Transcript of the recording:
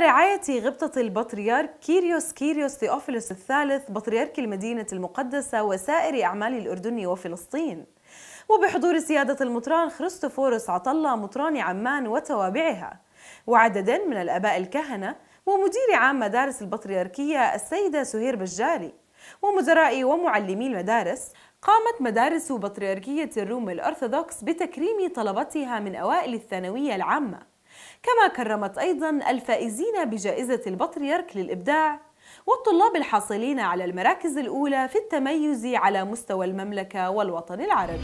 رعاية غبطة البطريرك كيريوس كيريوس ثيوفيلوس الثالث بطريرك المدينة المقدسة وسائر أعمال الأردن وفلسطين وبحضور سيادة المطران خريستوفوروس عطلة مطران عمان وتوابعها وعددا من الآباء الكهنة ومدير عام مدارس البطريركية السيدة سهير بجالي ومدراء ومعلمي المدارس قامت مدارس بطريركية الروم الأرثوذكس بتكريم طلبتها من أوائل الثانوية العامة كما كرمت أيضا الفائزين بجائزة البطريرك للإبداع والطلاب الحاصلين على المراكز الأولى في التميز على مستوى المملكة والوطن العربي